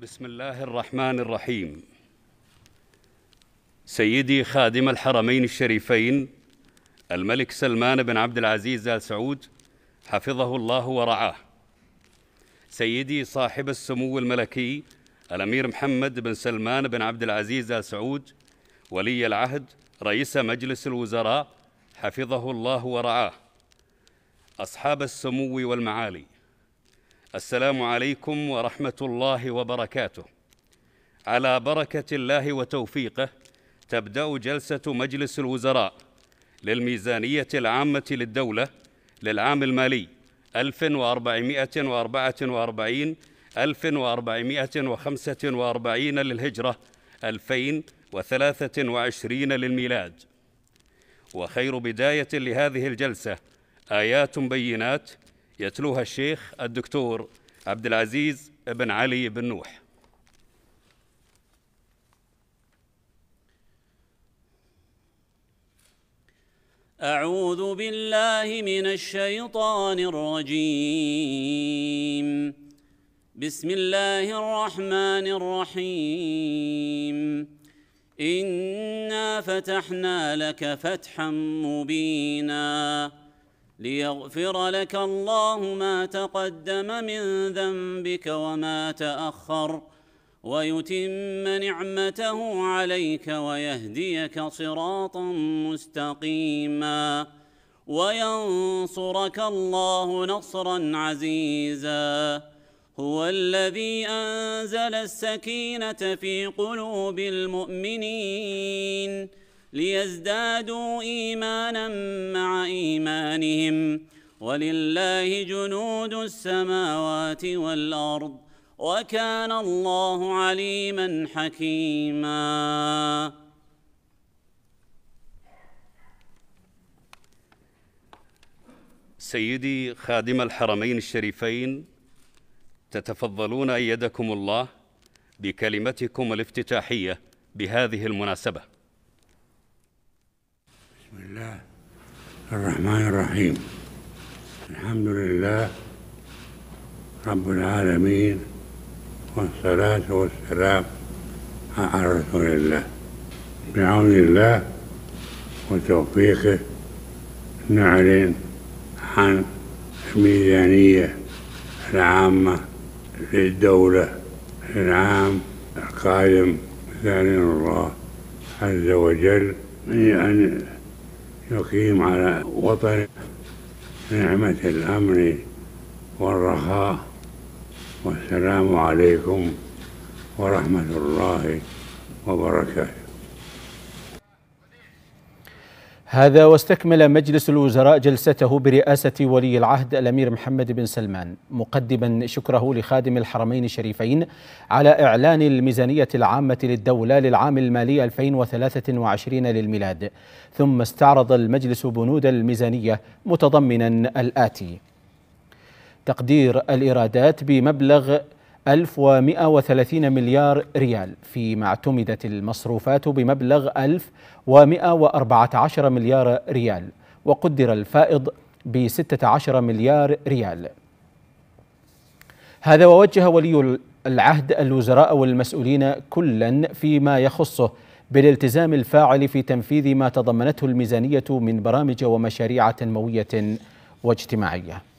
بسم الله الرحمن الرحيم سيدي خادم الحرمين الشريفين الملك سلمان بن عبد العزيز ال سعود حفظه الله ورعاه سيدي صاحب السمو الملكي الامير محمد بن سلمان بن عبد العزيز ال سعود ولي العهد رئيس مجلس الوزراء حفظه الله ورعاه اصحاب السمو والمعالي السلام عليكم ورحمه الله وبركاته على بركه الله وتوفيقه تبدا جلسه مجلس الوزراء للميزانيه العامه للدوله للعام المالي 1444 1445 للهجره 2023 للميلاد وخير بدايه لهذه الجلسه ايات بينات يتلوها الشيخ الدكتور عبد العزيز بن علي بن نوح أعوذ بالله من الشيطان الرجيم بسم الله الرحمن الرحيم إنا فتحنا لك فتحا مبيناً ليغفر لك الله ما تقدم من ذنبك وما تأخر ويتم نعمته عليك ويهديك صراطا مستقيما وينصرك الله نصرا عزيزا هو الذي أنزل السكينة في قلوب المؤمنين ليزدادوا ايمانا مع ايمانهم ولله جنود السماوات والارض وكان الله عليما حكيما سيدي خادم الحرمين الشريفين تتفضلون ايدكم الله بكلمتكم الافتتاحيه بهذه المناسبه بسم الله الرحمن الرحيم الحمد لله رب العالمين والصلاة والسلام على رسول الله بعون الله وتوفيقه نعلن عن الميزانية العامة للدولة العام القادم بإذن الله عز وجل يعني يقيم على وطن نعمة الأمن والرخاء والسلام عليكم ورحمة الله وبركاته هذا واستكمل مجلس الوزراء جلسته برئاسة ولي العهد الأمير محمد بن سلمان مقدما شكره لخادم الحرمين الشريفين على إعلان الميزانية العامة للدولة للعام المالي 2023 للميلاد ثم استعرض المجلس بنود الميزانية متضمنا الآتي تقدير الإيرادات بمبلغ 1130 مليار ريال فيما اعتمدت المصروفات بمبلغ 1114 مليار ريال وقدر الفائض ب 16 مليار ريال هذا ووجه ولي العهد الوزراء والمسؤولين كلا فيما يخصه بالالتزام الفاعل في تنفيذ ما تضمنته الميزانية من برامج ومشاريع تنموية واجتماعية